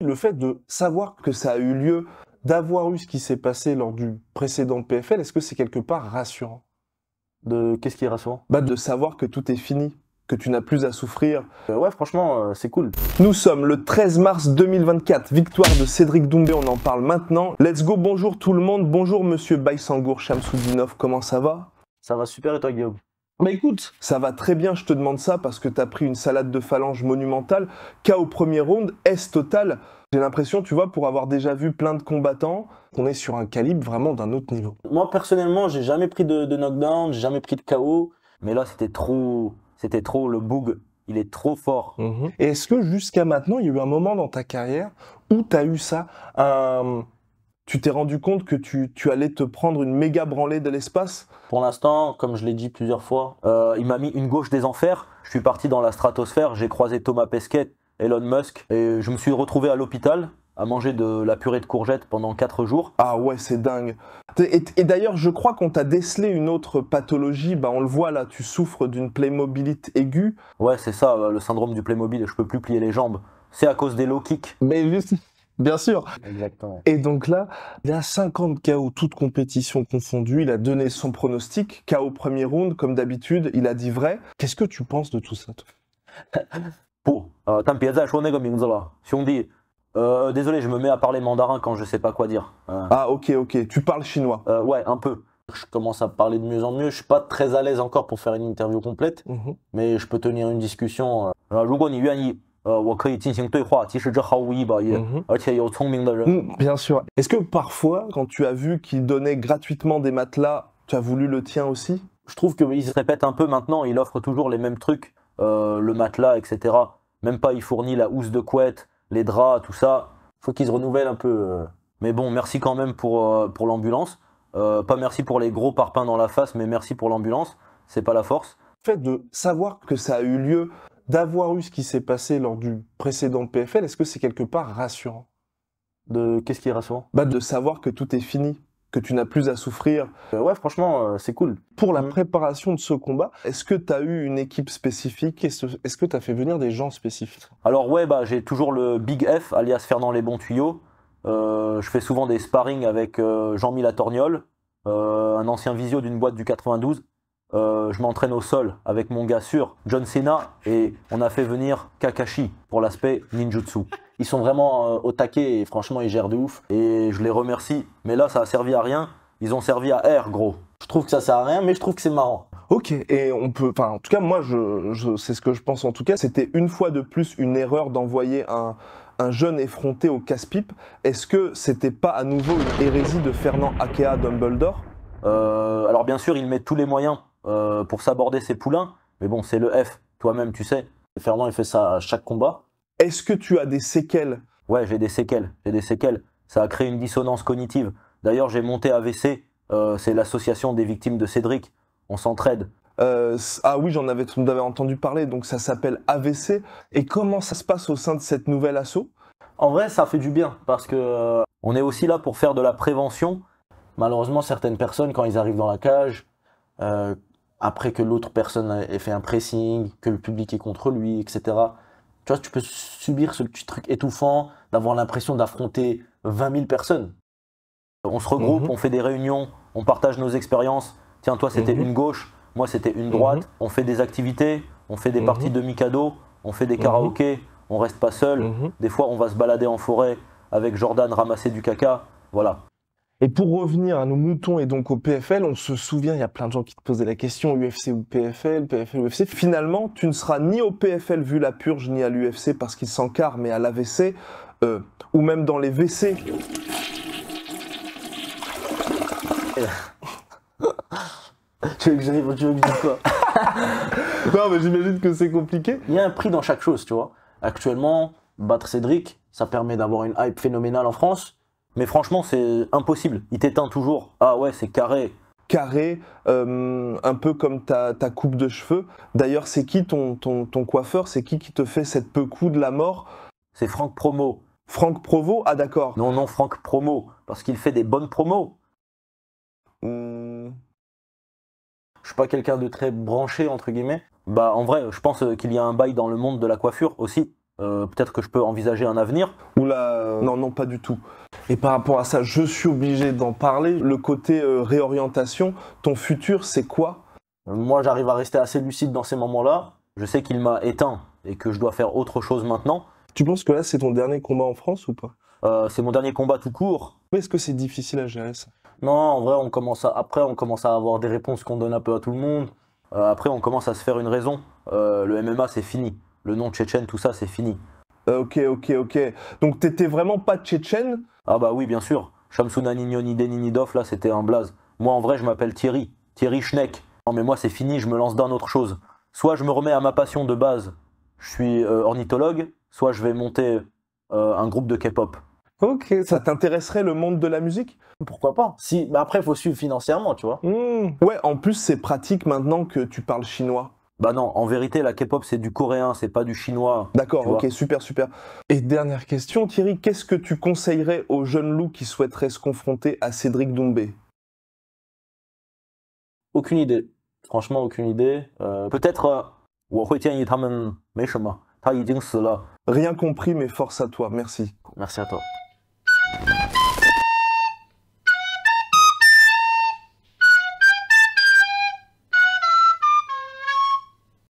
le fait de savoir que ça a eu lieu, d'avoir eu ce qui s'est passé lors du précédent PFL, est-ce que c'est quelque part rassurant De qu'est-ce qui est rassurant Bah de savoir que tout est fini, que tu n'as plus à souffrir. Euh, ouais, franchement, euh, c'est cool. Nous sommes le 13 mars 2024, victoire de Cédric Doumbé, on en parle maintenant. Let's go, bonjour tout le monde, bonjour monsieur Baïsangour Chamsoudinov, comment ça va Ça va super et toi Guillaume mais écoute, ça va très bien, je te demande ça parce que t'as pris une salade de phalange monumentale, KO premier round, S total. J'ai l'impression, tu vois, pour avoir déjà vu plein de combattants, qu'on est sur un calibre vraiment d'un autre niveau. Moi personnellement, j'ai jamais pris de, knockdown, j'ai jamais pris de KO, mais là c'était trop, c'était trop le boug, il est trop fort. Mhm. Et est-ce que jusqu'à maintenant, il y a eu un moment dans ta carrière où t'as eu ça, un tu t'es rendu compte que tu, allais te prendre une méga branlée de l'espace Pour l'instant, comme je l'ai dit plusieurs fois, euh, il m'a mis une gauche des enfers. Je suis parti dans la stratosphère, j'ai croisé Thomas Pesquet, Elon Musk, et je me suis retrouvé à l'hôpital à manger de la purée de courgettes pendant quatre jours. Ah ouais, c'est dingue. Et, d'ailleurs, je crois qu'on t'a décelé une autre pathologie. Bah, on le voit là, tu souffres d'une playmobilite aiguë. Ouais, c'est ça, euh, le syndrome du playmobil. Je peux plus plier les jambes. C'est à cause des low kicks. Mais juste, Bien sûr. Exactement. Et donc là, il a 50 KO, toutes compétitions confondues. Il a donné son pronostic. KO premier round, comme d'habitude, il a dit vrai. Qu'est-ce que tu penses de tout ça, toi euh, dit, euh, désolé, je me mets à parler mandarin quand je sais pas quoi dire. Euh. Ah, ok, ok. Tu parles chinois Ouais, un peu. Je commence à parler de mieux en mieux. Je suis pas très à l'aise encore pour faire une interview complète, mhm. mais je peux tenir une discussion. Alors, Bien sûr. Est-ce que parfois, quand tu as vu qu'il donnait gratuitement des matelas, tu as voulu le tien aussi Je trouve qu'ils se répète un peu maintenant. il offre toujours les mêmes trucs, euh, le matelas, etc. Même pas, ils fournit la housse de couette, les draps, tout ça. Faut qu'ils se renouvelle un peu. Euh. Mais bon, merci quand même pour, euh, l'ambulance. pas merci pour les gros parpaings dans la face, mais merci pour l'ambulance. C'est pas la force. Le fait de savoir que ça a eu lieu d'avoir eu ce qui s'est passé lors du précédent PFL, est-ce que c'est quelque part rassurant De qu'est-ce qui est rassurant Bah de savoir que tout est fini, que tu n'as plus à souffrir. Euh, ouais, franchement, euh, c'est cool. Pour la mm. préparation de ce combat, est-ce que tu as eu une équipe spécifique Est-ce que tu as fait venir des gens spécifiques Alors ouais, bah j'ai toujours le Big F, alias Fernand Les Bons Tuyaux. Euh, je fais souvent des sparring avec jean euh, un ancien visio d'une boîte du 92 euh, je m'entraîne au sol avec mon gars sûr, John Cena, et on a fait venir Kakashi pour l'aspect ninjutsu. Ils sont vraiment euh, au taquet et franchement, ils gèrent de ouf. Et je les remercie. Mais là, ça a servi à rien. Ils ont servi à air, gros. Je trouve que ça sert à rien, mais je trouve que c'est marrant. Ok, et on peut, enfin, en tout cas, moi, je, je c'est ce que je pense. En tout cas, c'était une fois de plus une erreur d'envoyer un, jeune effronté au casse-pipe. Est-ce que c'était pas à nouveau une hérésie de Fernand Akea Dumbledore euh, Alors, bien sûr, il met tous les moyens euh, pour s'aborder ses poulains. Mais bon, c'est le F, toi-même tu sais. Fernand, il fait ça à chaque combat. Est-ce que tu as des séquelles Ouais, j'ai des séquelles, j'ai des séquelles. Ça a créé une dissonance cognitive. D'ailleurs, j'ai monté AVC, euh, c'est l'association des victimes de Cédric. On s'entraide. Euh, ah oui, j'en avais, avais, entendu parler, donc ça s'appelle AVC. Et comment ça se passe au sein de cette nouvelle asso En vrai, ça fait du bien, parce que on est aussi là pour faire de la prévention. Malheureusement, certaines personnes, quand ils arrivent dans la cage, après que l'autre personne ait fait un pressing, que le public est contre lui, etc. Tu vois, tu peux subir ce truc étouffant d'avoir l'impression d'affronter 20 000 personnes. On se regroupe, mhm. on fait des réunions, on partage nos expériences. Tiens, toi, c'était mhm. une gauche, moi, c'était une droite. Mhm. On fait des activités, on fait des parties de Mikado, on fait des karaokés, on reste pas seul. Des fois, on va se balader en forêt avec Jordan ramasser du caca. Voilà. Et pour revenir à nos moutons et donc au PFL, on se souvient, il y a plein de gens qui te posaient la question, UFC ou PFL, PFL UFC. Finalement, tu ne seras ni au PFL vu la purge, ni à l'UFC parce qu'il s'encarre, mais à l'AVC, euh, ou même dans les VC. tu veux que tu veux je dise quoi Non, mais j'imagine que c'est compliqué. Il y a un prix dans chaque chose, tu vois. Actuellement, battre Cédric, ça permet d'avoir une hype phénoménale en France mais franchement, c'est impossible. Il t'éteint toujours. Ah ouais, c'est carré. Carré, euh, un peu comme ta, coupe de cheveux. D'ailleurs, c'est qui ton, coiffeur C'est qui qui te fait cette coup de la mort C'est Franck Promo. Franck Provo Ah d'accord. Non, non, Franck Promo. Parce qu'il fait des bonnes promos. Hmm. Je suis pas quelqu'un de très branché, entre guillemets. Bah, en vrai, je pense qu'il y a un bail dans le monde de la coiffure aussi. Euh, peut-être que je peux envisager un avenir. Oula, non, non, pas du tout. Et par rapport à ça, je suis obligé d'en parler. Le côté euh, réorientation, ton futur, c'est quoi Moi, j'arrive à rester assez lucide dans ces moments-là. Je sais qu'il m'a éteint et que je dois faire autre chose maintenant. Tu penses que là, c'est ton dernier combat en France ou pas euh, C'est mon dernier combat tout court. Mais est-ce que c'est difficile à gérer ça Non, en vrai, on commence après, on commence à avoir des réponses qu'on donne un peu à tout le monde. Euh, après, on commence à se faire une raison. le MMA, c'est fini. Le nom tchétchène, tout ça, c'est fini. Euh, ok, ok, ok. Donc t'étais vraiment pas tchétchène Ah bah oui, bien sûr. Shamsuna denini Deninidov, là, c'était un blaze. Moi, en vrai, je m'appelle Thierry. Thierry Schneck. Non, mais moi, c'est fini, je me lance dans autre chose. Soit je me remets à ma passion de base, je suis euh, ornithologue, soit je vais monter euh, un groupe de K-pop. Ok, ça t'intéresserait le monde de la musique Pourquoi pas Si, Mais après, faut suivre financièrement, tu vois. Mmh. Ouais, en plus, c'est pratique maintenant que tu parles chinois. Bah non, en vérité, la K-pop, c'est du coréen, c'est pas du chinois. D'accord, ok, super, super. Et dernière question, Thierry, qu'est-ce que tu conseillerais aux jeunes loups qui souhaiteraient se confronter à Cédric Dombé Aucune idée. Franchement, aucune idée. Euh, peut-être, euh, Rien compris, mais force à toi, merci. Merci à toi.